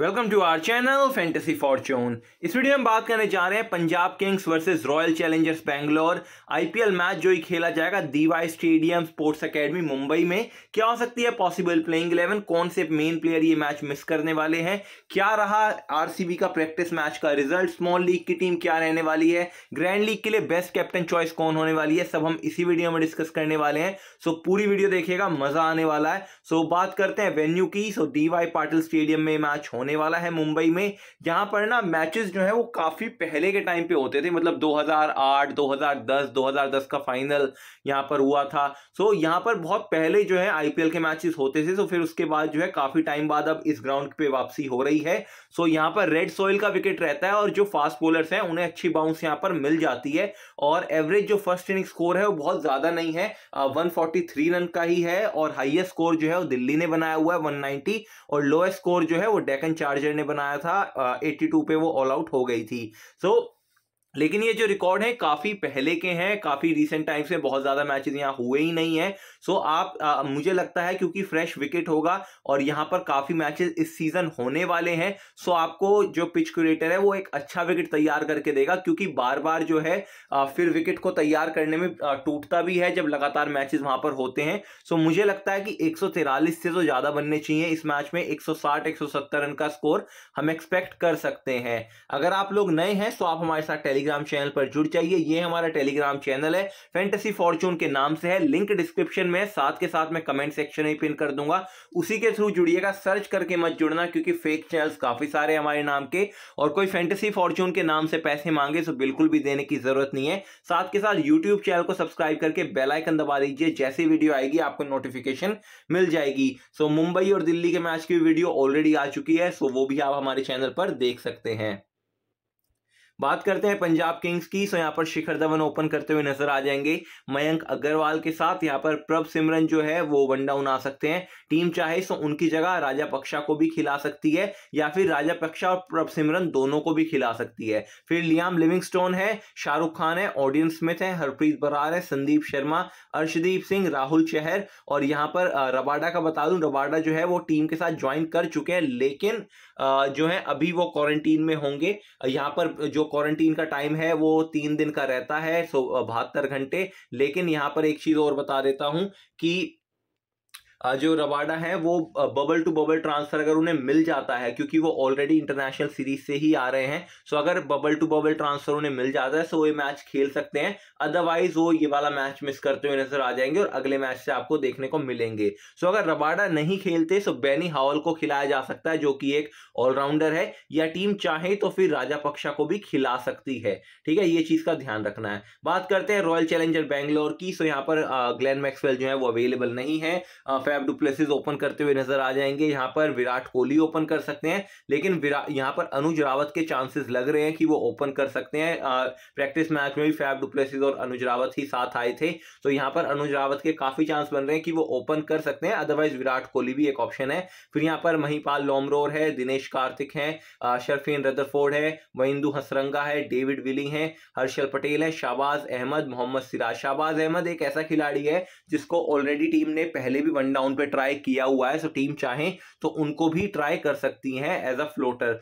welcome to our channel fantasy fortune इस वीडियो में बात करने जा रहे हैं Punjab Kings versus Royal Challengers Bangalore IPL match जो ही खेला जाएगा D Y stadium sports academy Mumbai में क्या हो सकती है पॉसिबल प्लेइंग इलेवन कौन से मेन प्लेयर ये मैच मिस करने वाले हैं क्या रहा आरसीबी का प्रैक्टिस मैच का रिजल्ट स्मॉल लीग की टीम क्या रहने वाली है ग्रैंड लीग के लिए बेस्ट कैप्टन चॉइस कौन होने वाली है सब हम इसी वीडियो में डिस्कस करने वाले हैं सो पूरी वीडियो देखिएगा मजा आने वाला है सो बात करते हैं वेन्यू की सो दीवाई पाटिल स्टेडियम में मैच होने होने वाला है मुंबई में यहाँ पर ना मैचेस जो है वो काफ़ी पहले के टाइम पे होते थे मतलब 2008 2010 2010 का फाइनल यहाँ पर हुआ था सो so, यहाँ पर बहुत पहले जो है आईपीएल के मैचेस होते थे सो so, फिर उसके बाद जो है काफ़ी टाइम बाद अब इस ग्राउंड पे वापसी हो रही है सो so, यहाँ पर रेड सॉइल का विकेट रहता है और जो फास्ट बॉलर्स हैं उन्हें अच्छी बाउंस यहाँ पर मिल जाती है और एवरेज जो फर्स्ट इनिंग स्कोर है वो बहुत ज़्यादा नहीं है वन रन का ही है और हाइएस्ट स्कोर जो है वो दिल्ली ने बनाया हुआ है वन और लोएस्ट स्कोर जो है वो डेकन रॉयन चार्जर ने बनाया था एट्टी टू पे वो ऑल आउट हो गई थी सो so, लेकिन ये जो रिकॉर्ड है काफ़ी पहले के हैं काफ़ी रिसेंट टाइम से बहुत ज़्यादा मैचेस यहाँ हुए ही नहीं हैं सो आप आ, मुझे लगता है क्योंकि फ्रेश विकेट होगा और यहाँ पर काफ़ी मैचेस इस सीज़न होने वाले हैं सो आपको जो पिच क्यूरेटर है वो एक अच्छा विकेट तैयार करके देगा क्योंकि बार बार जो है आ, फिर विकेट को तैयार करने में टूटता भी है जब लगातार मैचेस वहां पर होते हैं सो मुझे लगता है कि एक से तो ज़्यादा बनने चाहिए इस मैच में एक सौ रन का स्कोर हम एक्सपेक्ट कर सकते हैं अगर आप लोग नए हैं तो आप हमारे साथ टेलीग्राम चैनल पर जुड़ जाइए ये हमारा टेलीग्राम चैनल है फैंटेसी फॉर्चून के नाम से है लिंक डिस्क्रिप्शन में साथ के साथ मैं कमेंट सेक्शन में पिन कर दूंगा उसी के थ्रू जुड़िएगा सर्च करके मत जुड़ना क्योंकि फेक चैनल्स काफ़ी सारे हमारे नाम के और कोई फैंटेसी फॉर्च्यून के नाम से पैसे मांगे तो बिल्कुल भी देने की ज़रूरत नहीं है साथ के साथ यूट्यूब चैनल को सब्सक्राइब करके बेलाइकन दबा दीजिए जैसी वीडियो आएगी आपको नोटिफिकेशन मिल जाएगी सो मुंबई और दिल्ली के मैच की वीडियो ऑलरेडी आ चुकी है सो वो भी आप हमारे चैनल पर देख सकते हैं बात करते हैं पंजाब किंग्स की सो यहाँ पर शिखर धवन ओपन करते हुए नजर आ जाएंगे मयंक अग्रवाल के साथ यहाँ पर प्रभ सिमरन जो है वो वन डाउन आ सकते हैं टीम चाहे सो उनकी जगह राजा पक्षा को भी खिला सकती है या फिर राजा पक्षा और प्रभ सिमरन दोनों को भी खिला सकती है फिर लियाम लिविंगस्टोन है शाहरुख खान है ऑडियन स्मिथ है हरप्रीत बरार है संदीप शर्मा अर्शदीप सिंह राहुल चहर और यहाँ पर रबाडा का बता दू रबाडा जो है वो टीम के साथ ज्वाइन कर चुके हैं लेकिन जो है अभी वो क्वारंटीन में होंगे यहाँ पर जो क्वारंटीन का टाइम है वो तीन दिन का रहता है सो बहत्तर घंटे लेकिन यहाँ पर एक चीज़ और बता देता हूँ कि जो रबाडा है वो बबल टू बबल ट्रांसफर अगर उन्हें मिल जाता है क्योंकि वो ऑलरेडी इंटरनेशनल सीरीज से ही आ रहे हैं सो अगर बबल टू बबल ट्रांसफर उन्हें मिल जाता है सो ये मैच खेल सकते हैं अदरवाइज वो ये वाला मैच मिस करते हुए नजर आ जाएंगे और अगले मैच से आपको देखने को मिलेंगे सो अगर रबाडा नहीं खेलते सो बैनी हावल को खिलाया जा सकता है जो कि एक ऑलराउंडर है या टीम चाहे तो फिर राजा पक्षा को भी खिला सकती है ठीक है ये चीज का ध्यान रखना है बात करते हैं रॉयल चैलेंजर बैंगलोर की सो यहाँ पर ग्लैन मैक्सवेल जो है वो अवेलेबल नहीं है फैब डुप्लेसिस ओपन करते हुए नजर आ जाएंगे यहाँ पर विराट कोहली ओपन कर सकते हैं लेकिन यहाँ पर अनुज रावत के चांसेस लग रहे हैं कि वो ओपन कर सकते हैं प्रैक्टिस मैच में भी फैब डुप्लेसिस और अनुज रावत ही साथ आए थे तो यहाँ पर अनुज रावत के काफी चांस बन रहे हैं कि वो ओपन कर सकते हैं अदरवाइज विराट कोहली भी एक ऑप्शन है फिर यहाँ पर महिपाल लोमरोर है दिनेश कार्तिक है शर्फीन रदरफोर्ड है महिंदू हसरंगा है डेविड विली है हर्षल पटेल है शाहबाज अहमद मोहम्मद सिराज शाहबाज अहमद एक ऐसा खिलाड़ी है जिसको ऑलरेडी टीम ने पहले भी वनडा डाउन पे ट्राई किया हुआ है सो टीम चाहे तो उनको भी ट्राई कर सकती हैं एज अ फ्लोटर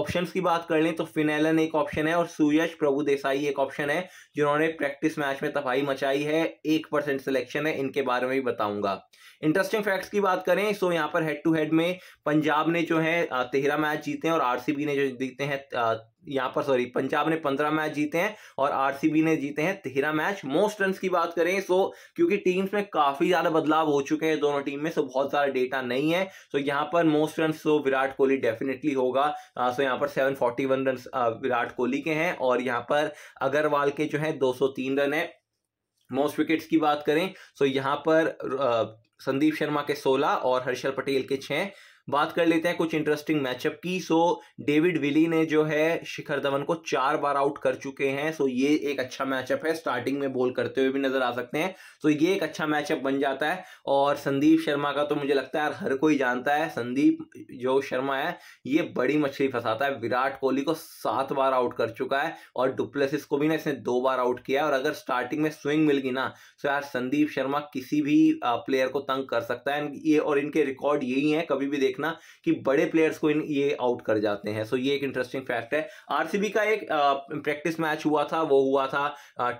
ऑप्शंस की बात कर लें तो फिनेलन एक ऑप्शन है और सुयश प्रभु देसाई एक ऑप्शन है जिन्होंने प्रैक्टिस मैच में तफाई मचाई है एक परसेंट सिलेक्शन है इनके बारे में भी बताऊंगा इंटरेस्टिंग फैक्ट्स की बात करें सो यहाँ पर हेड टू हेड में पंजाब ने जो है तेरह मैच जीते हैं और आरसीबी ने जो जीते हैं यहाँ पर सॉरी पंजाब ने पंद्रह मैच जीते हैं और आरसीबी ने जीते हैं तेरह मैच मोस्ट रन की बात करें सो क्योंकि टीम्स में काफी ज्यादा बदलाव हो चुके हैं दोनों टीम में सो बहुत सारा डेटा नहीं है सो यहाँ पर most run so Virat Kohli definitely होगा सो uh, यहाँ पर seven forty one run Virat Kohli के हैं और यहाँ पर अग्रवाल के जो है दो सौ तीन रन है मोस्ट विकेट्स की बात करें सो यहाँ पर uh, संदीप शर्मा के सोलह और हर्षल पटेल के छह बात कर लेते हैं कुछ इंटरेस्टिंग मैचअप की सो डेविड विली ने जो है शिखर धवन को चार बार आउट कर चुके हैं सो ये एक अच्छा मैचअप है स्टार्टिंग में बॉल करते हुए भी नजर आ सकते हैं सो ये एक अच्छा मैचअप बन जाता है और संदीप शर्मा का तो मुझे लगता है हर कोई जानता है संदीप जो शर्मा है ये बड़ी मछली फंसाता है विराट कोहली को सात बार आउट कर चुका है और डुप्लेसिस को भी ना इसने दो बार आउट किया है और अगर स्टार्टिंग में स्विंग मिल गई ना तो यार संदीप शर्मा किसी भी प्लेयर को तंग कर सकता है ये और इनके रिकॉर्ड यही है कभी भी देख देखना कि बड़े प्लेयर्स को इन ये आउट कर जाते हैं सो ये एक इंटरेस्टिंग फैक्ट है आरसीबी का एक प्रैक्टिस मैच हुआ था वो हुआ था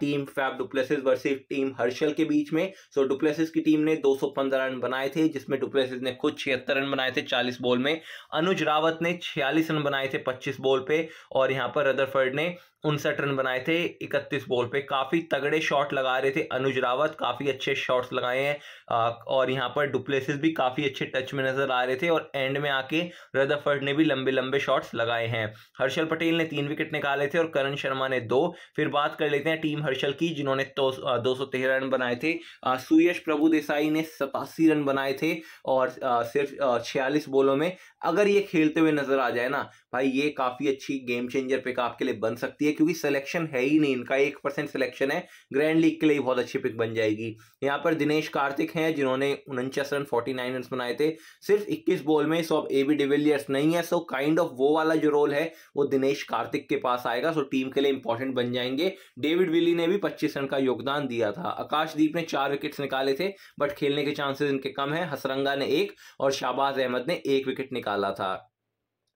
team Faf du Plessis versus team Harshal के बीच में सो so, डुप्लेसिस की टीम ने 215 रन बनाए थे जिसमें डुप्लेसिस ने खुद छिहत्तर रन बनाए थे चालीस बॉल में अनुज रावत ने छियालीस रन बनाए थे पच्चीस बॉल पे और यहाँ पर रदरफर्ड ने उनसठ रन बनाए थे 31 बॉल पे काफ़ी तगड़े शॉट लगा रहे थे अनुज रावत काफ़ी अच्छे शॉट्स लगाए हैं और यहाँ पर डुप्लेसिस भी काफ़ी अच्छे टच में नज़र आ रहे थे और एंड में आके रदरफर्ड ने भी लंबे लंबे शॉट्स लगाए हैं हर्षल पटेल ने तीन विकेट निकाले थे और करण शर्मा ने दो फिर बात कर लेते हैं टीम हर्षल की जिन्होंने तो, दो रन बनाए थे सुयश प्रभु देसाई ने सतासी रन बनाए थे और सिर्फ छियालीस बॉलों में अगर ये खेलते हुए नजर आ जाए ना भाई ये काफ़ी अच्छी गेम चेंजर पिक आपके लिए बन सकती है क्योंकि सिलेक्शन है ही नहीं इनका एक परसेंट सिलेक्शन है ग्रैंड लीग के लिए बहुत अच्छी पिक बन जाएगी यहाँ पर दिनेश कार्तिक हैं जिन्होंने उनचास रन फोर्टी नाइन रन बनाए थे सिर्फ इक्कीस बॉल में सो अब ए बी डिविलियर्स नहीं है सो काइंड ऑफ वो वाला जो रोल है वो दिनेश कार्तिक के पास आएगा सो टीम के लिए इंपॉर्टेंट बन जाएंगे डेविड विली ने भी पच्चीस रन का योगदान दिया था आकाशदीप ने चार विकेट्स निकाले थे बट खेलने के चांसेस इनके कम है हसरंगा ने एक और शाहबाज अहमद ने एक विकेट निकाला था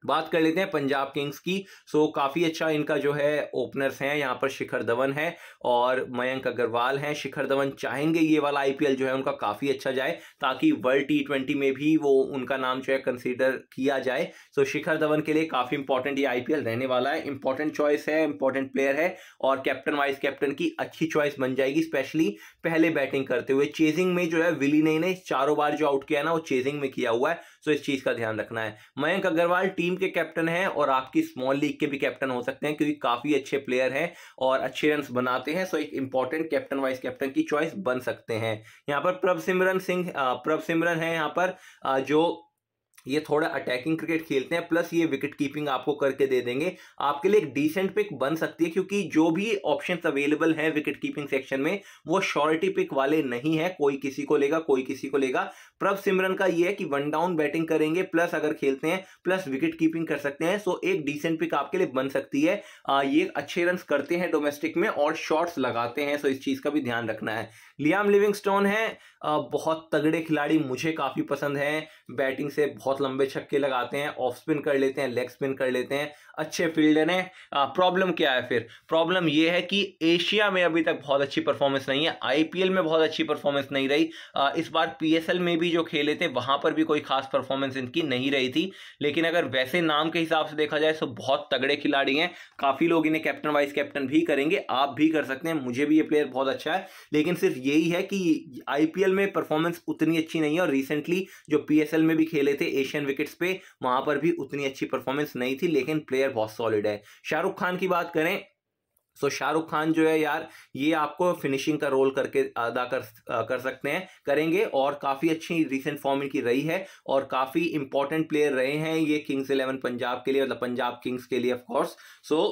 बात कर लेते हैं पंजाब किंग्स की सो काफ़ी अच्छा इनका जो है ओपनर्स हैं यहाँ पर शिखर धवन है और मयंक अग्रवाल हैं शिखर धवन चाहेंगे ये वाला आईपीएल जो है उनका काफ़ी अच्छा जाए ताकि वर्ल्ड टी ट्वेंटी में भी वो उनका नाम जो है कंसीडर किया जाए सो शिखर धवन के लिए काफ़ी इंपॉर्टेंट ये आईपीएल रहने वाला है इंपॉर्टेंट चॉइस है इंपॉर्टेंट प्लेयर है और कैप्टन वाइस कैप्टन की अच्छी चॉइस बन जाएगी स्पेशली पहले बैटिंग करते हुए चेजिंग में जो है विली ने चारों बार जो आउट किया ना वो चेजिंग में किया हुआ है सो इस चीज़ का ध्यान रखना है मयंक अग्रवाल टीम के कैप्टन हैं और आपकी स्मॉल लीग के भी कैप्टन हो सकते हैं क्योंकि काफ़ी अच्छे प्लेयर हैं और अच्छे रन बनाते हैं सो एक इंपॉर्टेंट कैप्टन वाइस कैप्टन की चॉइस बन सकते हैं यहाँ पर प्रभ सिमरन सिंह प्रभ सिमरन है यहाँ पर जो ये थोड़ा अटैकिंग क्रिकेट खेलते हैं प्लस ये विकेट कीपिंग आपको करके दे देंगे आपके लिए एक डिसेंट पिक बन सकती है क्योंकि जो भी ऑप्शंस अवेलेबल हैं विकेट कीपिंग सेक्शन में वो शॉर्टी पिक वाले नहीं है कोई किसी को लेगा कोई किसी को लेगा प्रभ सिमरन का ये है कि वन डाउन बैटिंग करेंगे प्लस अगर खेलते हैं प्लस विकेट कीपिंग कर सकते हैं सो एक डिसेंट पिक आपके लिए बन सकती है आ, ये अच्छे रन करते हैं डोमेस्टिक में और शॉर्ट्स लगाते हैं सो इस चीज़ का भी ध्यान रखना है लियाम लिविंगस्टोन है बहुत तगड़े खिलाड़ी मुझे काफ़ी पसंद हैं बैटिंग से बहुत लंबे छक्के लगाते हैं ऑफ स्पिन कर लेते हैं लेग स्पिन कर लेते हैं अच्छे फील्डर हैं प्रॉब्लम क्या है फिर प्रॉब्लम ये है कि एशिया में अभी तक बहुत अच्छी परफॉर्मेंस नहीं है आईपीएल में बहुत अच्छी परफॉर्मेंस नहीं रही इस बार पीएसएल में भी जो खेले थे वहाँ पर भी कोई खास परफॉर्मेंस इनकी नहीं रही थी लेकिन अगर वैसे नाम के हिसाब से देखा जाए तो बहुत तगड़े खिलाड़ी हैं काफ़ी लोग इन्हें कैप्टन वाइस कैप्टन भी करेंगे आप भी कर सकते हैं मुझे भी ये प्लेयर बहुत अच्छा है लेकिन सिर्फ यही है कि आई में परफॉर्मेंस उतनी अच्छी नहीं है और रिसेंटली जो पी में भी खेले थे एशियन विकेट्स पे वहाँ पर भी उतनी अच्छी परफॉर्मेंस नहीं थी लेकिन प्लेयर प्लेयर बहुत सॉलिड है शाहरुख खान की बात करें सो तो so, शाहरुख खान जो है यार ये आपको फिनिशिंग का रोल करके अदा कर कर सकते हैं करेंगे और काफ़ी अच्छी रिसेंट फॉर्म इनकी रही है और काफ़ी इंपॉर्टेंट प्लेयर रहे हैं ये किंग्स इलेवन पंजाब के लिए मतलब पंजाब किंग्स के लिए ऑफकोर्स सो so,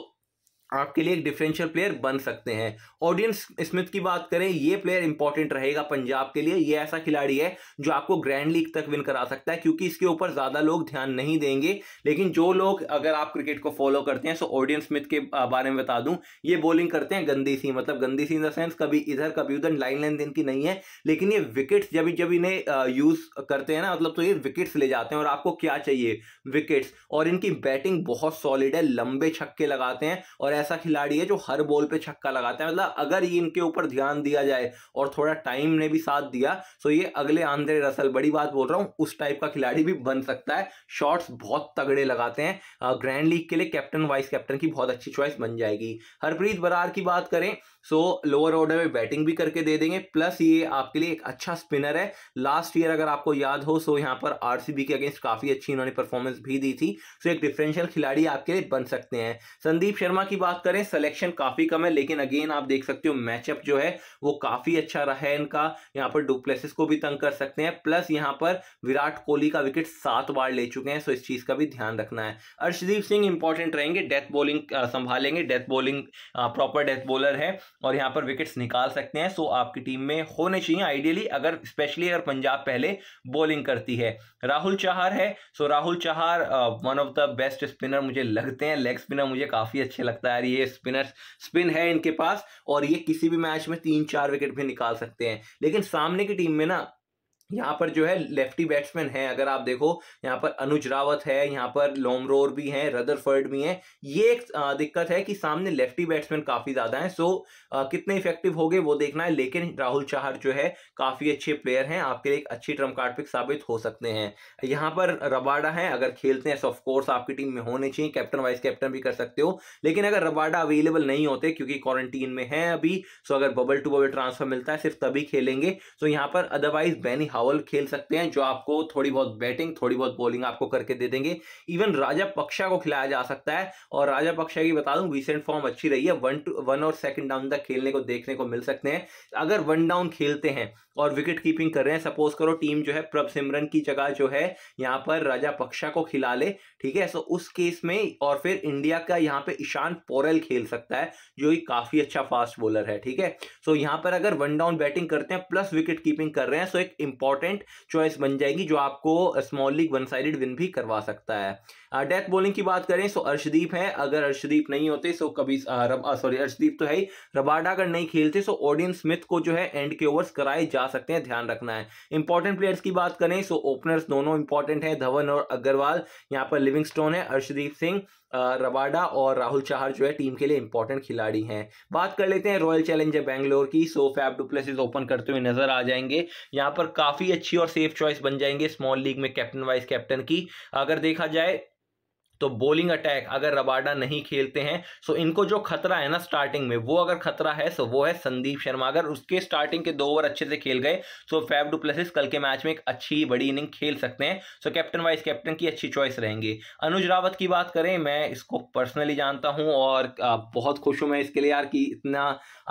आपके लिए एक डिफरेंशियल प्लेयर बन सकते हैं ऑडियंस स्मिथ की बात करें ये प्लेयर इंपॉर्टेंट रहेगा पंजाब के लिए ये ऐसा खिलाड़ी है जो आपको ग्रैंड लीग तक विन करा सकता है क्योंकि इसके ऊपर ज़्यादा लोग ध्यान नहीं देंगे लेकिन जो लोग अगर आप क्रिकेट को फॉलो करते हैं सो ऑडियन स्मिथ के बारे में बता दूं ये बॉलिंग करते हैं गंदी सी मतलब गंदी सी इन द सेंस कभी इधर कभी उधर लाइन लेन देन की नहीं है लेकिन ये विकेट्स जब जब इन्हें यूज़ करते हैं ना मतलब तो ये विकेट्स ले जाते हैं और आपको क्या चाहिए विकेट्स और इनकी बैटिंग बहुत सॉलिड है लंबे छक्के लगाते हैं और ऐसा खिलाड़ी है जो हर बॉल पे छक्का लगाता है मतलब अगर ये इनके ऊपर ध्यान दिया जाए और थोड़ा टाइम ने भी साथ दिया तो ये अगले आंद्रे रसल बड़ी बात बोल रहा हूँ उस टाइप का खिलाड़ी भी बन सकता है शॉट्स बहुत तगड़े लगाते हैं ग्रैंड लीग के लिए कैप्टन वाइस कैप्टन की बहुत अच्छी चॉइस बन जाएगी हरप्रीत बरार की बात करें सो लोअर ऑर्डर में बैटिंग भी करके दे देंगे प्लस ये आपके लिए एक अच्छा स्पिनर है लास्ट ईयर अगर आपको याद हो सो यहाँ पर आरसीबी के अगेंस्ट काफ़ी अच्छी इन्होंने परफॉर्मेंस भी दी थी सो एक डिफरेंशियल खिलाड़ी आपके लिए बन सकते हैं संदीप शर्मा की बात करें सलेक्शन काफ़ी कम है लेकिन अगेन आप देख सकते हो मैचअप जो है वो काफ़ी अच्छा रहा है इनका यहाँ पर डुप्लेसिस को भी तंग कर सकते हैं प्लस यहाँ पर विराट कोहली का विकेट सात बार ले चुके हैं सो इस चीज़ का भी ध्यान रखना है अर्शदीप सिंह इंपॉर्टेंट रहेंगे डेथ बॉलिंग संभालेंगे death bowling proper death bowler है और यहाँ पर विकेट्स निकाल सकते हैं सो आपकी टीम में होने चाहिए आइडियली अगर स्पेशली अगर पंजाब पहले बॉलिंग करती है राहुल चाहर है so Rahul Chahar one of the best spinner मुझे लगते हैं लेग स्पिनर मुझे काफ़ी अच्छे लगता है ये स्पिनर स्पिन है इनके पास और ये किसी भी मैच में तीन चार विकेट भी निकाल सकते हैं लेकिन सामने की टीम में ना यहाँ पर जो है लेफ्टी बैट्समैन है अगर आप देखो यहाँ पर अनुज रावत है यहाँ पर लोमरोर भी हैं रदरफर्ड भी हैं ये एक दिक्कत है कि सामने लेफ्टी बैट्समैन काफ़ी ज़्यादा हैं सो कितने इफेक्टिव हो गए वो देखना है लेकिन राहुल चाहर जो है काफ़ी अच्छे प्लेयर हैं आपके लिए एक अच्छी ट्रम कार्ड पिक साबित हो सकते हैं यहाँ पर रबाडा है अगर खेलते हैं ऑफकोर्स आपकी टीम में होने चाहिए कैप्टन वाइस कैप्टन भी कर सकते हो लेकिन अगर रबाडा अवेलेबल नहीं होते क्योंकि क्वारंटीन में है अभी सो अगर बबल टू बबल ट्रांसफर मिलता है सिर्फ तभी खेलेंगे सो यहाँ पर अदरवाइज बैनी धावल खेल सकते हैं जो आपको थोड़ी बहुत बैटिंग थोड़ी बहुत बॉलिंग आपको करके दे देंगे इवन राजा पक्षा को खिलाया जा सकता है और राजा पक्षा की बता दूं रिसेंट फॉर्म अच्छी रही है वन टू वन और सेकंड डाउन तक खेलने को देखने को मिल सकते हैं अगर वन डाउन खेलते हैं और विकेट कीपिंग कर रहे हैं सपोज करो टीम जो है प्रभ सिमरन की जगह जो है यहाँ पर राजा पक्षा को खिला ले ठीक है सो उस केस में और फिर इंडिया का यहाँ पे ईशान पोरेल खेल सकता है जो कि काफी अच्छा फास्ट बॉलर है ठीक है सो यहाँ पर अगर वन डाउन बैटिंग करते हैं प्लस विकेट कीपिंग कर रहे हैं सो एक इंपॉर्टेंट चॉइस बन जाएगी जो आपको small league one sided win भी करवा सकता है डेथ uh, बॉलिंग की बात करें सो अर्शदीप है अगर अर्शदीप नहीं होते सो कभी सॉरी uh, uh, अर्शदीप तो है ही रबाडा अगर नहीं खेलते सो ऑडियन स्मिथ को जो है एंड के ओवर्स कराए जा जा सकते हैं ध्यान रखना है इंपॉर्टेंट प्लेयर्स की बात करें सो ओपनर्स दोनों इंपॉर्टेंट हैं धवन और अग्रवाल यहाँ पर लिविंग है अर्शदीप सिंह रबाडा और राहुल चाहर जो है टीम के लिए इंपॉर्टेंट खिलाड़ी हैं बात कर लेते हैं रॉयल चैलेंजर बैंगलोर की सो फैब डुप्लेसिस ओपन करते हुए नजर आ जाएंगे यहाँ पर काफ़ी अच्छी और सेफ चॉइस बन जाएंगे स्मॉल लीग में कैप्टन वाइस कैप्टन की अगर देखा जाए तो बॉलिंग अटैक अगर रबाडा नहीं खेलते हैं सो इनको जो खतरा है ना स्टार्टिंग में वो अगर खतरा है सो वो है संदीप शर्मा अगर उसके स्टार्टिंग के दो ओवर अच्छे से खेल गए सो फैब डुप्लेसिस कल के मैच में एक अच्छी बड़ी इनिंग खेल सकते हैं सो कैप्टन वाइस कैप्टन की अच्छी चॉइस रहेंगी अनुज रावत की बात करें मैं इसको पर्सनली जानता हूँ और बहुत खुश हूँ मैं इसके लिए यार कि इतना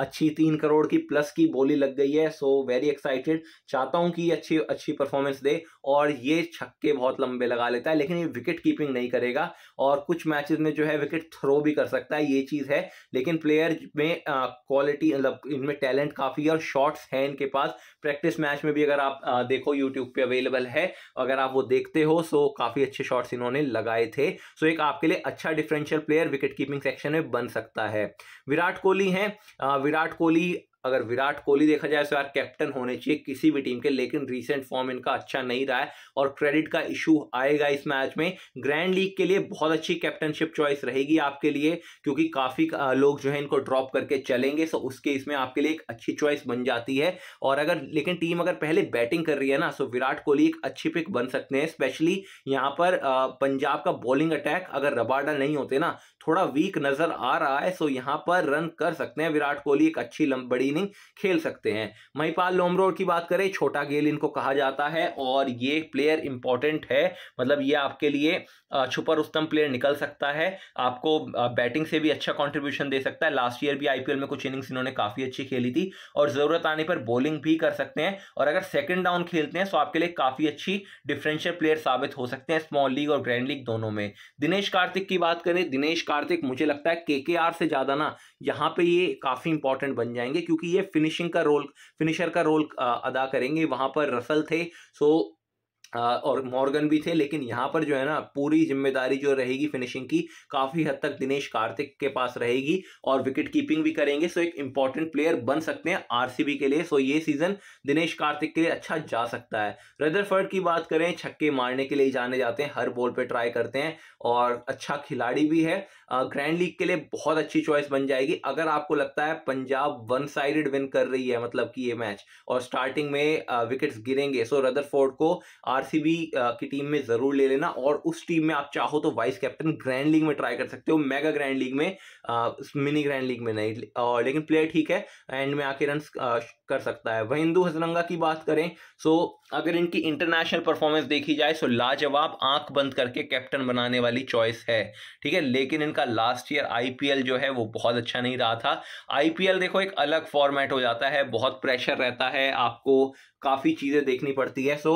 अच्छी तीन करोड़ की प्लस की बोली लग गई है सो वेरी एक्साइटेड चाहता हूँ कि अच्छी अच्छी परफॉर्मेंस दे और ये छक्के बहुत लंबे लगा लेता है लेकिन ये विकेट कीपिंग नहीं करेगा और कुछ मैचेस में जो है विकेट थ्रो भी कर सकता है ये चीज़ है लेकिन प्लेयर में क्वालिटी मतलब इनमें टैलेंट काफ़ी है और शॉट्स हैं इनके पास प्रैक्टिस मैच में भी अगर आप आ, देखो यूट्यूब पे अवेलेबल है अगर आप वो देखते हो सो काफ़ी अच्छे शॉट्स इन्होंने लगाए थे सो एक आपके लिए अच्छा differential player wicket keeping section में बन सकता है विराट कोहली हैं विराट कोहली अगर विराट कोहली देखा जाए तो यार कैप्टन होने चाहिए किसी भी टीम के लेकिन रीसेंट फॉर्म इनका अच्छा नहीं रहा है और क्रेडिट का इशू आएगा इस मैच में ग्रैंड लीग के लिए बहुत अच्छी कैप्टनशिप चॉइस रहेगी आपके लिए क्योंकि काफ़ी लोग जो है इनको ड्रॉप करके चलेंगे सो उसके इसमें आपके लिए एक अच्छी चॉइस बन जाती है और अगर लेकिन टीम अगर पहले बैटिंग कर रही है ना सो विराट कोहली एक अच्छी पिक बन सकते हैं स्पेशली यहाँ पर पंजाब का बॉलिंग अटैक अगर रबाडा नहीं होते ना थोड़ा वीक नजर आ रहा है सो यहाँ पर रन कर सकते हैं विराट कोहली एक अच्छी बड़ी इनिंग खेल सकते हैं महिपाल लोमरोड की बात करें छोटा गेल इनको कहा जाता है और ये प्लेयर इंपॉर्टेंट है मतलब ये आपके लिए छुपर उत्तम प्लेयर निकल सकता है आपको बैटिंग से भी अच्छा कॉन्ट्रीब्यूशन दे सकता है लास्ट ईयर भी आईपीएल में कुछ इनिंग्स इन्होंने काफ़ी अच्छी खेली थी और ज़रूरत आने पर बॉलिंग भी कर सकते हैं और अगर सेकेंड डाउन खेलते हैं तो आपके लिए काफ़ी अच्छी डिफरेंशियल प्लेयर साबित हो सकते हैं स्मॉल लीग और ग्रैंड लीग दोनों में दिनेश कार्तिक की बात करें दिनेश कार्तिक कार्तिक मुझे लगता है आर से ज़्यादा ना यहाँ पे ये काफ़ी इंपॉर्टेंट बन जाएंगे क्योंकि ये फिनिशिंग का रोल फिनिशर का रोल अदा करेंगे वहां पर रसल थे सो और मॉर्गन भी थे लेकिन यहाँ पर जो है ना पूरी जिम्मेदारी जो रहेगी फिनिशिंग की काफ़ी हद तक दिनेश कार्तिक के पास रहेगी और विकेट कीपिंग भी करेंगे सो एक इंपॉर्टेंट प्लेयर बन सकते हैं आरसीबी के लिए सो ये सीजन दिनेश कार्तिक के लिए अच्छा जा सकता है रदरफर्ड की बात करें छक्के मारने के लिए जाने जाते हैं हर बॉल पर ट्राई करते हैं और अच्छा खिलाड़ी भी है ग्रैंड लीग के लिए बहुत अच्छी चॉइस बन जाएगी अगर आपको लगता है पंजाब वन साइडेड विन कर रही है मतलब कि ये मैच और स्टार्टिंग में विकेट्स गिरेंगे सो रदरफोर्ड को आर आरसीबी की टीम में जरूर ले लेना और उस टीम में आप चाहो तो वाइस कैप्टन ग्रैंड लीग में ट्राई कर सकते हो मेगा ग्रैंड लीग में आ, मिनी ग्रैंड लीग में नहीं और लेकिन प्लेयर ठीक है एंड में आके रन कर सकता है वह हिंदू हजरंगा की बात करें सो अगर इनकी इंटरनेशनल परफॉर्मेंस देखी जाए सो लाजवाब आंख बंद करके कैप्टन बनाने वाली चॉइस है ठीक है लेकिन इनका लास्ट ईयर आईपीएल जो है वो बहुत अच्छा नहीं रहा था आईपीएल देखो एक अलग फॉर्मेट हो जाता है बहुत प्रेशर रहता है आपको काफ़ी चीज़ें देखनी पड़ती है सो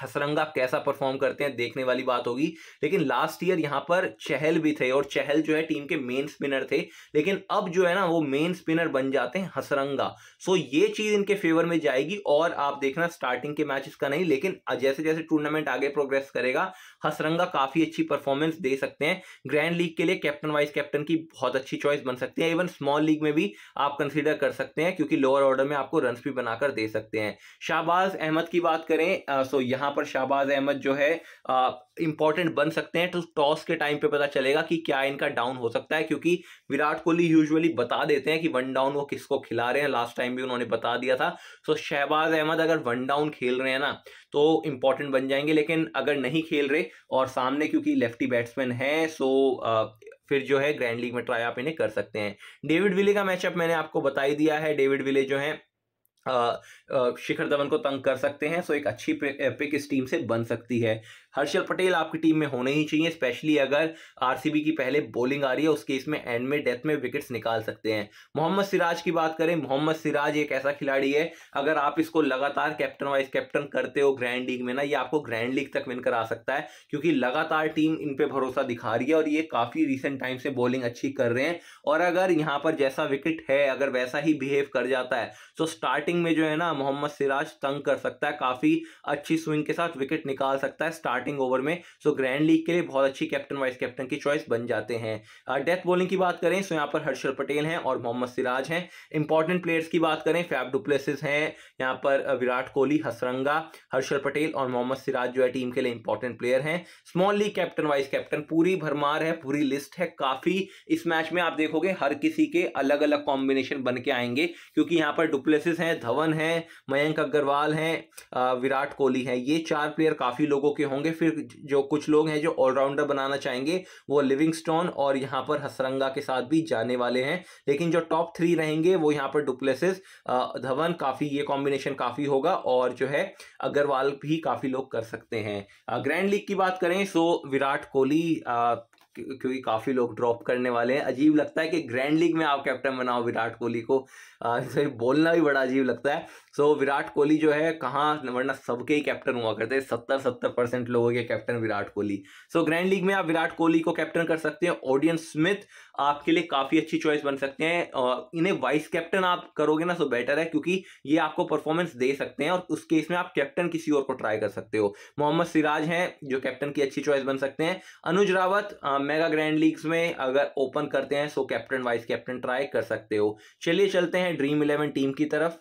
हसरंगा कैसा परफॉर्म करते हैं देखने वाली बात होगी लेकिन लास्ट ईयर यहाँ पर चहल भी थे और चहल जो है टीम के मेन स्पिनर थे लेकिन अब जो है ना वो मेन स्पिनर बन जाते हैं हसरंगा सो ये चीज़ इनके फेवर में जाएगी और आप देखना स्टार्टिंग के मैचेस का नहीं लेकिन जैसे जैसे टूर्नामेंट आगे प्रोग्रेस करेगा हसरंगा काफी अच्छी परफॉर्मेंस दे सकते हैं ग्रैंड लीग के लिए कैप्टन वाइस कैप्टन की बहुत अच्छी चॉइस बन सकती है इवन स्मॉल लीग में भी आप कंसिडर कर सकते हैं क्योंकि लोअर ऑर्डर में आपको रन भी बनाकर दे सकते हैं शाहबाज अहमद की बात करें आ, सो यहाँ पर शाहबाज अहमद जो है आ, इंपॉर्टेंट बन सकते हैं तो टॉस के टाइम पे पता चलेगा कि क्या इनका डाउन हो सकता है क्योंकि विराट कोहली यूजुअली बता देते हैं कि वन डाउन वो किसको खिला रहे हैं लास्ट टाइम भी उन्होंने बता दिया था सो शहबाज अहमद अगर वन डाउन खेल रहे हैं ना तो इंपॉर्टेंट बन जाएंगे लेकिन अगर नहीं खेल रहे और सामने क्योंकि लेफ्टी बैट्समैन है सो आ, फिर जो है ग्रैंड लीग में ट्राई आप इन्हें कर सकते हैं डेविड विले का मैचअप मैंने आपको बता ही दिया है डेविड विले जो है शिखर धवन को तंग कर सकते हैं सो एक अच्छी पिक इस टीम से बन सकती है हर्षल पटेल आपकी टीम में होने ही चाहिए स्पेशली अगर आरसीबी की पहले बॉलिंग आ रही है उस केस में एंड में डेथ में विकेट्स निकाल सकते हैं मोहम्मद सिराज की बात करें मोहम्मद सिराज एक ऐसा खिलाड़ी है अगर आप इसको लगातार कैप्टन वाइस कैप्टन करते हो ग्रैंड लीग में ना ये आपको ग्रैंड लीग तक विन करा सकता है क्योंकि लगातार टीम इन पर भरोसा दिखा रही है और ये काफ़ी रिसेंट टाइम से बॉलिंग अच्छी कर रहे हैं और अगर यहाँ पर जैसा विकेट है अगर वैसा ही बिहेव कर जाता है तो स्टार्टिंग में जो है ना मोहम्मद सिराज तंग कर सकता है काफ़ी अच्छी स्विंग के साथ विकेट निकाल सकता है स्टार्ट स्टार्टिंग ओवर में सो ग्रैंड लीग के लिए बहुत अच्छी कैप्टन वाइस कैप्टन की चॉइस बन जाते हैं डेथ uh, बॉलिंग की बात करें सो यहाँ पर हर्षल पटेल हैं और मोहम्मद सिराज हैं इंपॉर्टेंट प्लेयर्स की बात करें फैब डुप्लेसिस हैं यहाँ पर uh, विराट कोहली हसरंगा हर्षल पटेल और मोहम्मद सिराज जो है टीम के लिए इंपॉर्टेंट प्लेयर हैं small league captain vice captain पूरी भरमार है पूरी लिस्ट है काफी इस मैच में आप देखोगे हर किसी के अलग अलग कॉम्बिनेशन बन के आएंगे क्योंकि यहाँ पर डुप्लेसिस हैं धवन है मयंक अग्रवाल हैं uh, विराट कोहली है ये चार प्लेयर काफी लोगों के होंगे फिर जो कुछ लोग हैं जो ऑलराउंडर बनाना चाहेंगे वो लिविंगस्टोन और यहाँ पर हसरंगा के साथ भी जाने वाले हैं लेकिन जो टॉप थ्री रहेंगे वो यहाँ पर डुप्लेसिस धवन काफ़ी ये कॉम्बिनेशन काफ़ी होगा और जो है अग्रवाल भी काफ़ी लोग कर सकते हैं ग्रैंड लीग की बात करें सो विराट कोहली क्योंकि काफ़ी लोग ड्रॉप करने वाले हैं अजीब लगता है कि ग्रैंड लीग में आप कैप्टन बनाओ विराट कोहली को आ, बोलना भी बड़ा अजीब लगता है सो so, विराट कोहली जो है कहाँ वरना सबके ही कैप्टन हुआ करते हैं सत्तर सत्तर परसेंट लोगों के captain Virat Kohli so so, grand league में आप विराट कोहली को कैप्टन कर सकते हैं ऑडियन स्मिथ आपके लिए काफ़ी अच्छी चॉइस बन सकते हैं और इन्हें वाइस कैप्टन आप करोगे ना सो बेटर है क्योंकि ये आपको परफॉर्मेंस दे सकते हैं और उस केस में आप कैप्टन किसी और को ट्राई कर सकते हो मोहम्मद सिराज हैं जो कैप्टन की अच्छी चॉइस बन सकते हैं Anuj Rawat mega grand leagues में अगर ओपन करते हैं so captain vice captain try कर सकते हो चलिए चलते हैं ड्रीम इलेवन टीम की तरफ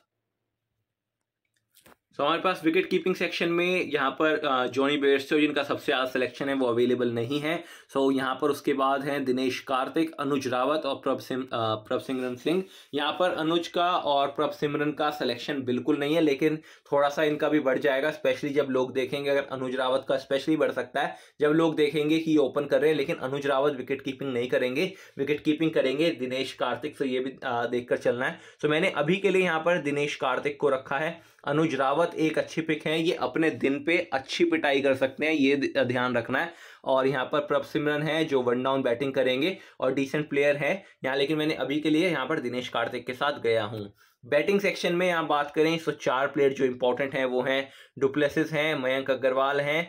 तो हमारे पास विकेट कीपिंग सेक्शन में यहाँ पर जॉनी बेट्सो जिनका सबसे ज़्यादा सिलेक्शन है वो अवेलेबल नहीं है सो so, यहाँ पर उसके बाद हैं दिनेश कार्तिक अनुज रावत और प्रभ सिम प्रभ सिमरन सिंह यहाँ पर अनुज का और प्रभ सिमरन का सिलेक्शन बिल्कुल नहीं है लेकिन थोड़ा सा इनका भी बढ़ जाएगा स्पेशली जब लोग देखेंगे अगर अनुज रावत का स्पेशली बढ़ सकता है जब लोग देखेंगे कि ये ओपन कर रहे हैं लेकिन अनुज रावत विकेट कीपिंग नहीं करेंगे विकेट कीपिंग करेंगे दिनेश कार्तिक सो ये भी देख चलना है सो मैंने अभी के लिए यहाँ पर दिनेश कार्तिक को रखा है अनुज रावत बहुत एक अच्छी पिक है ये अपने दिन पे अच्छी पिटाई कर सकते हैं ये ध्यान रखना है और यहाँ पर प्रभ सिमरन है जो वन डाउन बैटिंग करेंगे और डिसेंट प्लेयर है यहाँ लेकिन मैंने अभी के लिए यहाँ पर दिनेश कार्तिक के साथ गया हूँ बैटिंग सेक्शन में यहाँ बात करें तो चार प्लेयर जो इंपॉर्टेंट हैं वो हैं डुप्लेसिस हैं मयंक अग्रवाल हैं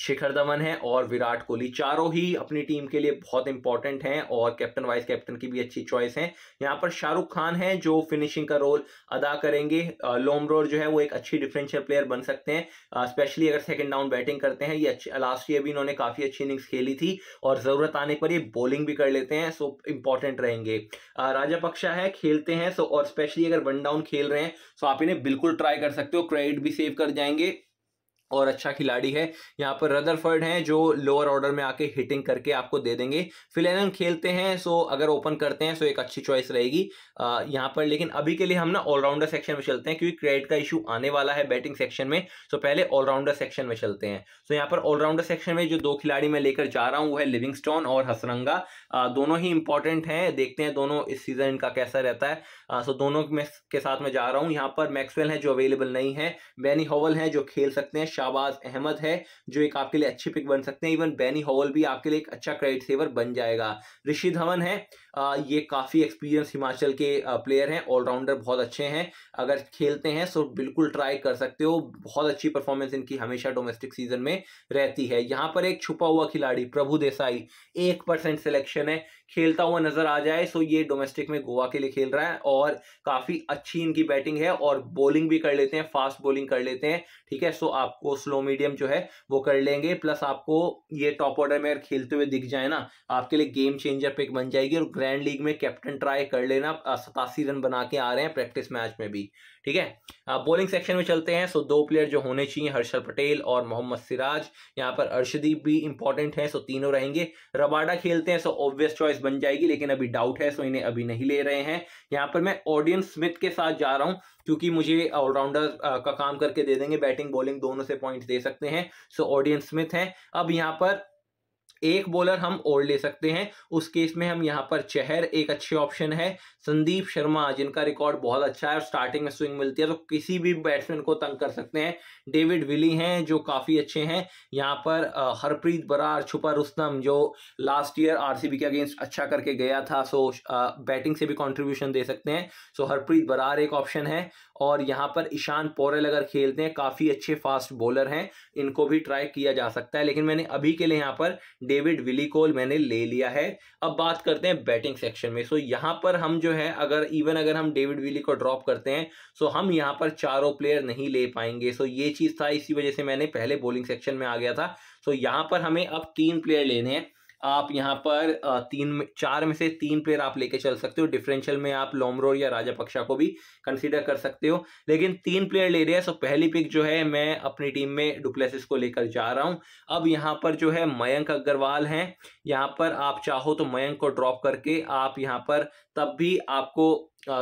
शिखर धवन है और विराट कोहली चारों ही अपनी टीम के लिए बहुत इंपॉर्टेंट हैं और कैप्टन वाइस कैप्टन की भी अच्छी चॉइस है यहाँ पर शाहरुख खान है जो फिनिशिंग का रोल अदा करेंगे लोमरोर जो है वो एक अच्छी डिफरेंशियल प्लेयर बन सकते हैं स्पेशली अगर सेकेंड डाउन बैटिंग करते हैं ये अच्छी लास्ट ईयर भी इन्होंने काफ़ी अच्छी इनिंग्स खेली थी और ज़रूरत आने पर ये बॉलिंग भी कर लेते हैं सो इंपॉर्टेंट रहेंगे राजा पक्षा है खेलते हैं सो और स्पेशली अगर वन डाउन खेल रहे हैं सो आप इन्हें बिल्कुल ट्राई कर सकते हो क्रेडिट भी सेव कर जाएंगे और अच्छा खिलाड़ी है यहाँ पर रदरफर्ड हैं जो लोअर ऑर्डर में आके हिटिंग करके आपको दे देंगे फिलहाल खेलते हैं सो अगर ओपन करते हैं सो एक अच्छी चॉइस रहेगी यहाँ पर लेकिन अभी के लिए हम ना ऑलराउंडर सेक्शन में चलते हैं क्योंकि क्रेडिट का इशू आने वाला है बैटिंग सेक्शन में सो पहले ऑलराउंडर सेक्शन में चलते हैं सो यहाँ पर ऑलराउंडर सेक्शन में जो दो खिलाड़ी मैं लेकर जा रहा हूँ वो है लिविंगस्टोन और हसरंगा दोनों ही इंपॉर्टेंट हैं देखते हैं दोनों इस सीजन इनका कैसा रहता है सो दोनों के साथ मैं जा रहा हूँ यहाँ पर मैक्सवेल है जो अवेलेबल नहीं है बैनी होवल है जो खेल सकते हैं शाहबाज अहमद है जो एक आपके लिए अच्छी पिक बन सकते हैं इवन बैनी हॉवल भी आपके लिए एक अच्छा क्रेडिट सेवर बन जाएगा ऋषि धवन है ये काफ़ी एक्सपीरियंस हिमाचल के प्लेयर हैं ऑलराउंडर बहुत अच्छे हैं अगर खेलते हैं सो बिल्कुल ट्राई कर सकते हो बहुत अच्छी परफॉर्मेंस इनकी हमेशा डोमेस्टिक सीजन में रहती है यहाँ पर एक छुपा हुआ खिलाड़ी प्रभु देसाई एक परसेंट सिलेक्शन है खेलता हुआ नजर आ जाए सो ये डोमेस्टिक में गोवा के लिए खेल रहा है और काफ़ी अच्छी इनकी बैटिंग है और बॉलिंग भी कर लेते हैं फास्ट बॉलिंग कर लेते हैं ठीक है सो आपको स्लो मीडियम जो है वो कर लेंगे प्लस आपको ये टॉप ऑर्डर में अगर खेलते हुए दिख जाए ना आपके लिए गेम चेंजर पिक बन जाएगी और ग्रैंड लीग में कैप्टन ट्राई कर लेना सतासी रन बना के आ रहे हैं प्रैक्टिस मैच में भी ठीक है बॉलिंग सेक्शन में चलते हैं सो दो प्लेयर जो होने चाहिए हर्षल पटेल और मोहम्मद सिराज यहाँ पर अर्शदीप भी इंपॉर्टेंट है सो तीनों रहेंगे रबाडा खेलते हैं सो ऑब्वियस चॉइस बन जाएगी लेकिन अभी डाउट है सो इन्हें अभी नहीं ले रहे हैं यहाँ पर मैं ऑडियन स्मिथ के साथ जा रहा हूँ क्योंकि मुझे ऑलराउंडर का काम करके दे देंगे बैटिंग बॉलिंग दोनों से पॉइंट दे सकते हैं सो ऑडियन स्मिथ हैं अब यहाँ पर एक बॉलर हम और ले सकते हैं उस केस में हम यहाँ पर चहर एक अच्छे ऑप्शन है संदीप शर्मा जिनका रिकॉर्ड बहुत अच्छा है और स्टार्टिंग में स्विंग मिलती है तो किसी भी बैट्समैन को तंग कर सकते हैं डेविड विली हैं जो काफ़ी अच्छे हैं यहाँ पर हरप्रीत बरार छुपा रुस्तम जो लास्ट ईयर आरसीबी के अगेंस्ट अच्छा करके गया था सो बैटिंग से भी कॉन्ट्रीब्यूशन दे सकते हैं सो हरप्रीत बरार एक ऑप्शन है और यहाँ पर ईशान पोरेल अगर खेलते हैं काफ़ी अच्छे फास्ट बॉलर हैं इनको भी ट्राई किया जा सकता है लेकिन मैंने अभी के लिए यहाँ पर डेविड विलीकोल मैंने ले लिया है अब बात करते हैं बैटिंग सेक्शन में सो यहाँ पर हम जो है अगर इवन अगर हम डेविड विली को ड्रॉप करते हैं सो हम यहाँ पर चारों प्लेयर नहीं ले पाएंगे सो ये चीज़ था इसी वजह से मैंने पहले बॉलिंग सेक्शन में आ गया था सो यहाँ पर हमें अब तीन प्लेयर लेने हैं आप यहाँ पर तीन चार में से तीन प्लेयर आप लेके चल सकते हो डिफरेंशियल में आप लोमरो या पक्षा को भी कंसीडर कर सकते हो लेकिन तीन प्लेयर ले रहे हैं सो पहली पिक जो है मैं अपनी टीम में डुप्लेसिस को लेकर जा रहा हूँ अब यहाँ पर जो है मयंक अग्रवाल हैं यहाँ पर आप चाहो तो मयंक को ड्रॉप करके आप यहाँ पर तब भी आपको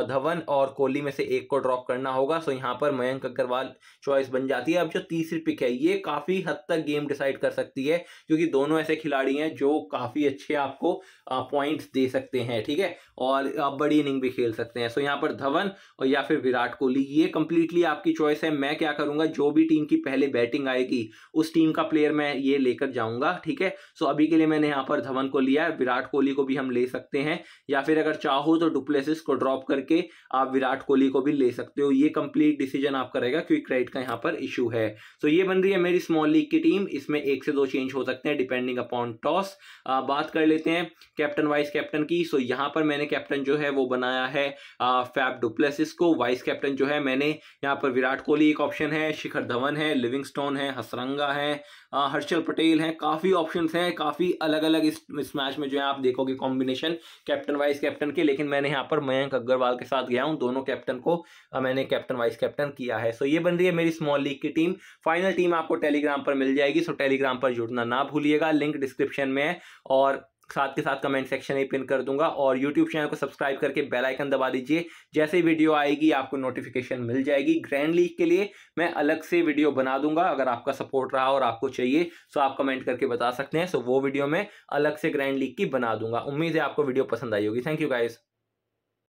धवन और कोहली में से एक को ड्रॉप करना होगा सो यहाँ पर मयंक अग्रवाल चॉइस बन जाती है अब जो तीसरी पिक है ये काफ़ी हद तक गेम डिसाइड कर सकती है क्योंकि दोनों ऐसे खिलाड़ी हैं जो काफ़ी अच्छे आपको पॉइंट्स दे सकते हैं ठीक है और आप बड़ी इनिंग भी खेल सकते हैं सो यहाँ पर धवन और या फिर विराट कोहली ये कंप्लीटली आपकी चॉइस है मैं क्या करूँगा जो भी टीम की पहले बैटिंग आएगी उस टीम का प्लेयर मैं ये लेकर जाऊँगा ठीक है सो अभी के लिए मैंने यहाँ पर धवन को लिया है विराट कोहली को भी हम ले सकते हैं या फिर अगर चाहो चाहो तो डुप्लेसिस को ड्रॉप करके आप विराट कोहली को भी ले सकते हो ये कंप्लीट डिसीजन आपका रहेगा क्योंकि क्रेडिट का यहाँ पर इशू है सो ये बन रही है मेरी स्मॉल लीग की टीम इसमें एक से दो चेंज हो सकते हैं डिपेंडिंग अपॉन टॉस बात कर लेते हैं कैप्टन वाइस कैप्टन की सो यहाँ पर मैंने कैप्टन जो है वो बनाया है फैप डुप्लेसिस को वाइस कैप्टन जो है मैंने यहाँ पर विराट कोहली एक ऑप्शन है शिखर धवन है लिविंग है हसरंगा है हर्षल पटेल है काफ़ी ऑप्शन हैं काफ़ी अलग अलग इस मैच में जो है आप देखोगे कॉम्बिनेशन कैप्टन वाइस कैप्टन के लेकिन मैंने यहाँ पर मयंक अग्रवाल के साथ गया हूँ दोनों कैप्टन को मैंने कैप्टन वाइस कैप्टन किया है सो ये बन रही है मेरी स्मॉल लीग की टीम फाइनल टीम आपको टेलीग्राम पर मिल जाएगी सो टेलीग्राम पर जुड़ना ना भूलिएगा लिंक डिस्क्रिप्शन में है और साथ के साथ कमेंट सेक्शन में पिन कर दूंगा और यूट्यूब चैनल को सब्सक्राइब करके बेल आइकन दबा दीजिए जैसे ही वीडियो आएगी आपको नोटिफिकेशन मिल जाएगी ग्रैंड लीग के लिए मैं अलग से वीडियो बना दूंगा अगर आपका सपोर्ट रहा और आपको चाहिए तो आप कमेंट करके बता सकते हैं सो वो वीडियो मैं अलग से ग्रैंड लीग की बना दूंगा उम्मीद है आपको वीडियो पसंद आई होगी थैंक यू गाइज़